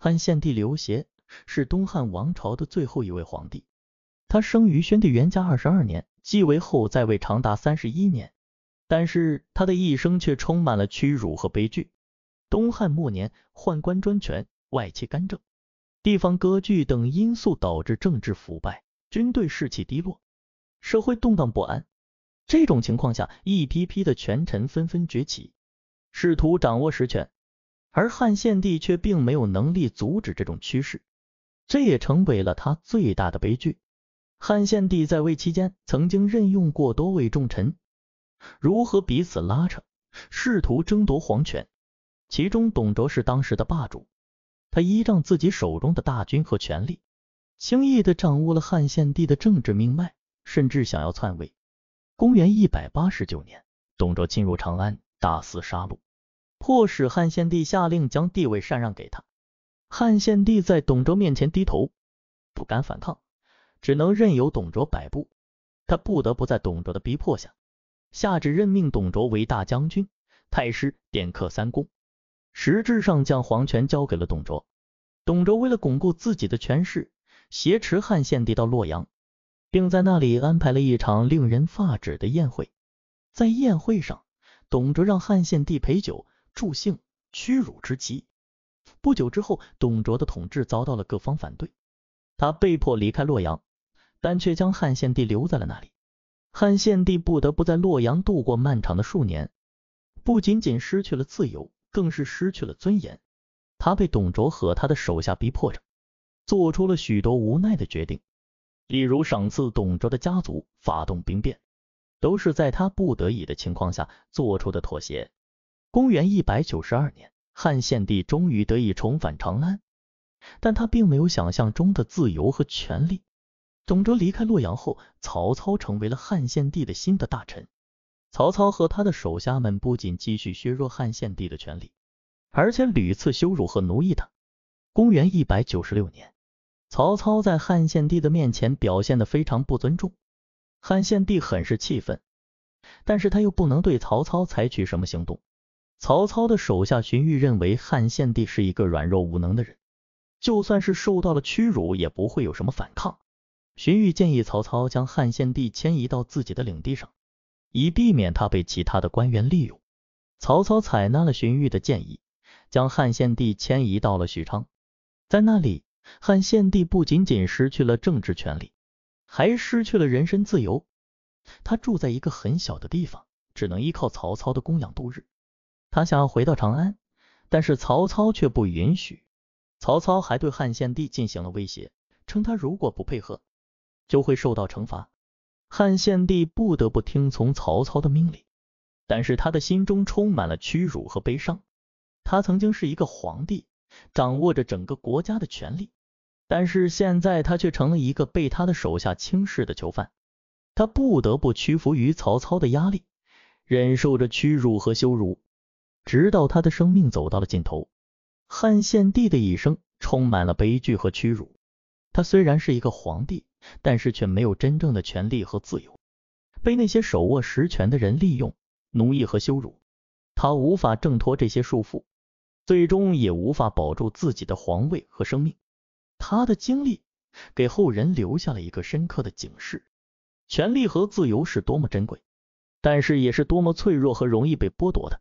汉献帝刘协是东汉王朝的最后一位皇帝，他生于宣帝元嘉二十二年，继位后在位长达三十一年，但是他的一生却充满了屈辱和悲剧。东汉末年，宦官专权、外戚干政、地方割据等因素导致政治腐败，军队士气低落，社会动荡不安。这种情况下，一批批的权臣纷纷崛起，试图掌握实权。而汉献帝却并没有能力阻止这种趋势，这也成为了他最大的悲剧。汉献帝在位期间，曾经任用过多位重臣，如何彼此拉扯，试图争夺皇权。其中，董卓是当时的霸主，他依仗自己手中的大军和权力，轻易的掌握了汉献帝的政治命脉，甚至想要篡位。公元一百八十九年，董卓进入长安，大肆杀戮。迫使汉献帝下令将帝位禅让给他。汉献帝在董卓面前低头，不敢反抗，只能任由董卓摆布。他不得不在董卓的逼迫下，下旨任命董卓为大将军、太师、点客三公，实质上将皇权交给了董卓。董卓为了巩固自己的权势，挟持汉献帝到洛阳，并在那里安排了一场令人发指的宴会。在宴会上，董卓让汉献帝陪酒。助兴屈辱之极。不久之后，董卓的统治遭到了各方反对，他被迫离开洛阳，但却将汉献帝留在了那里。汉献帝不得不在洛阳度过漫长的数年，不仅仅失去了自由，更是失去了尊严。他被董卓和他的手下逼迫着，做出了许多无奈的决定，例如赏赐董卓的家族、发动兵变，都是在他不得已的情况下做出的妥协。公元一百九十二年，汉献帝终于得以重返长安，但他并没有想象中的自由和权利。董卓离开洛阳后，曹操成为了汉献帝的新的大臣。曹操和他的手下们不仅继续削弱汉献帝的权力，而且屡次羞辱和奴役他。公元一百九十六年，曹操在汉献帝的面前表现的非常不尊重，汉献帝很是气愤，但是他又不能对曹操采取什么行动。曹操的手下荀彧认为汉献帝是一个软弱无能的人，就算是受到了屈辱也不会有什么反抗。荀彧建议曹操将汉献帝迁移到自己的领地上，以避免他被其他的官员利用。曹操采纳了荀彧的建议，将汉献帝迁移到了许昌。在那里，汉献帝不仅仅失去了政治权利，还失去了人身自由。他住在一个很小的地方，只能依靠曹操的供养度日。他想要回到长安，但是曹操却不允许。曹操还对汉献帝进行了威胁，称他如果不配合，就会受到惩罚。汉献帝不得不听从曹操的命令，但是他的心中充满了屈辱和悲伤。他曾经是一个皇帝，掌握着整个国家的权力，但是现在他却成了一个被他的手下轻视的囚犯。他不得不屈服于曹操的压力，忍受着屈辱和羞辱。直到他的生命走到了尽头。汉献帝的一生充满了悲剧和屈辱。他虽然是一个皇帝，但是却没有真正的权利和自由，被那些手握实权的人利用、奴役和羞辱。他无法挣脱这些束缚，最终也无法保住自己的皇位和生命。他的经历给后人留下了一个深刻的警示：权力和自由是多么珍贵，但是也是多么脆弱和容易被剥夺的。